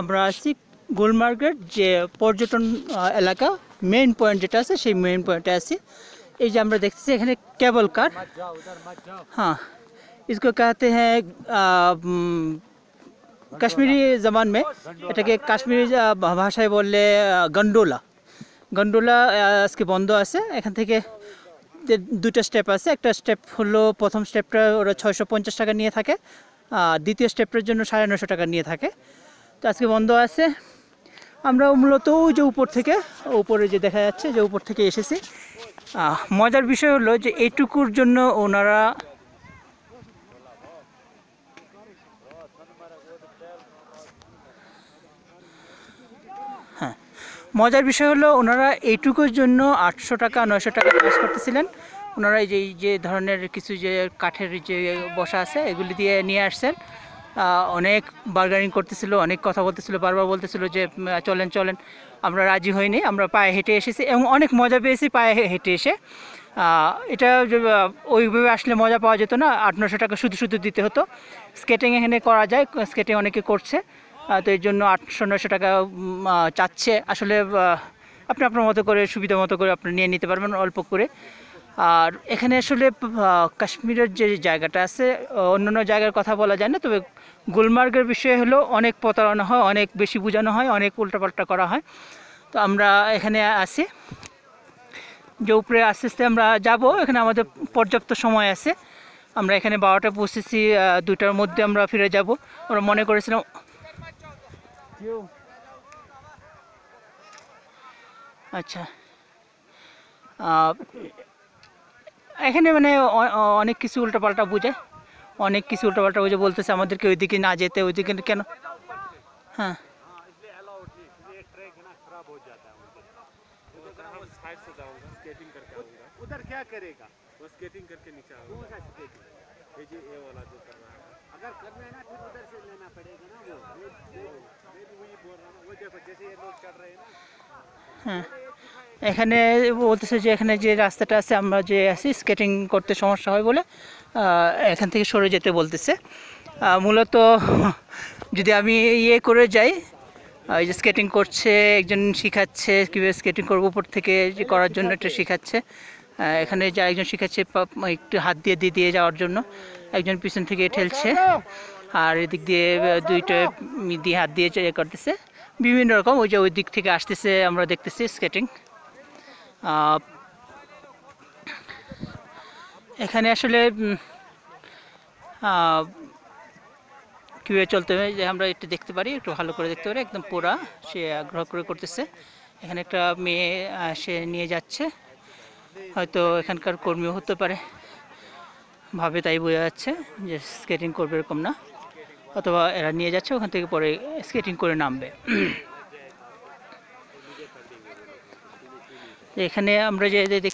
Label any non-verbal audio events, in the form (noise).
আমরা আছি গুলমার্গের যে পর্যটন এলাকা মেইন পয়েন্ট যেটা আছে সেই মেইন পয়েন্টে আছি এই যে আমরা দেখতেছি এখানে কেবল কার হ্যাঁ इसको कहते হ্যাঁ কাশ্মীরি জবান মে এটাকে কাশ্মীরি ভাষায় বললে গন্ডোলা গন্ডোলা আজকে বন্ধ আছে এখান থেকে দুটা স্টেপ আছে একটা স্টেপ হলো প্রথম স্টেপটা ওরা ছয়শো টাকা নিয়ে থাকে দ্বিতীয় স্টেপটার জন্য সাড়ে নশো টাকা নিয়ে থাকে তো আজকে বন্ধ আছে আমরা মূলত যে উপর থেকে উপরে যে দেখা যাচ্ছে যে উপর থেকে এসেছি মজার বিষয় হলো যে এইটুকুর জন্য ওনারা হ্যাঁ মজার বিষয় হলো ওনারা এইটুকুর জন্য আটশো টাকা নয়শো টাকা চার্জ করতেছিলেন ওনারা এই যে যে ধরনের কিছু যে কাঠের যে বসা আছে এগুলি দিয়ে নিয়ে আসছেন অনেক বার্গারিং করতেছিল অনেক কথা বলতেছিল বারবার বলতেছিল যে চলেন চলেন আমরা রাজি হইনি আমরা পায়ে হেঁটে এসেছি এবং অনেক মজা পেয়েছি পায়ে হেঁটে এসে এটা ওইভাবে আসলে মজা পাওয়া যেত না আট নশো টাকা শুধু শুধু দিতে হতো স্কেটিং এখানে করা যায় স্কেটিং অনেকে করছে তো এর জন্য আটশো নশো টাকা চাচ্ছে আসলে আপনি আপনার মতো করে সুবিধা মতো করে আপনি নিয়ে নিতে পারবেন অল্প করে আর এখানে আসলে কাশ্মীরের যে জায়গাটা আছে অন্য অন্য জায়গার কথা বলা যায় না তবে গুলমার্গের বিষয়ে হলো অনেক প্রতারণা হয় অনেক বেশি বোঝানো হয় অনেক উল্টাপাল্টা করা হয় তো আমরা এখানে আসি যে উপরে আস্তে আস্তে আমরা যাব এখানে আমাদের পর্যাপ্ত সময় আছে আমরা এখানে বারোটা পৌঁছেছি দুটার মধ্যে আমরা ফিরে যাব আমরা মনে করেছিলাম আচ্ছা এখানে মানে অনেক কিছু উল্টোপাল্টা বোঝায় অনেক কিছু উল্টোপাল্টা বোঝে বলতেছে আমাদেরকে ওইদিকে না যেতে ওইদিকে কেন क्या এখানে বলতেছে যে এখানে যে রাস্তাটা আছে আমরা যে আছি স্কেটিং করতে সমস্যা হয় বলে এখান থেকে সরে যেতে বলতেছে মূলত (laughs) যদি আমি ইয়ে করে যাই এই যে স্কেটিং করছে একজন শিখাচ্ছে কীভাবে স্কেটিং করবো উপর থেকে যে করার জন্য একটা শেখাচ্ছে এখানে যা একজন শিখাচ্ছে একটু হাত দিয়ে দিয়ে দিয়ে যাওয়ার জন্য একজন পিছন থেকে ঠেলছে আর এদিক দিয়ে দুইটা দিয়ে হাত দিয়ে ইয়ে করতেছে বিভিন্ন রকম ওই যে ওই দিক থেকে আসতেছে আমরা দেখতেছি স্কেটিং এখানে আসলে কিভাবে চলতে হবে যে আমরা একটু দেখতে পারি একটু ভালো করে দেখতে পারি একদম পোড়া সে আগ্রহ করে করতেছে এখানে একটা মেয়ে সে নিয়ে যাচ্ছে হয়তো এখানকার কর্মীও হতে পারে ভাবে তাই বোঝা যাচ্ছে যে স্কেটিং করবে এরকম না অথবা এরা নিয়ে যাচ্ছে ওখান থেকে পরে স্কেটিং করে নামবে এখানে আমরা যে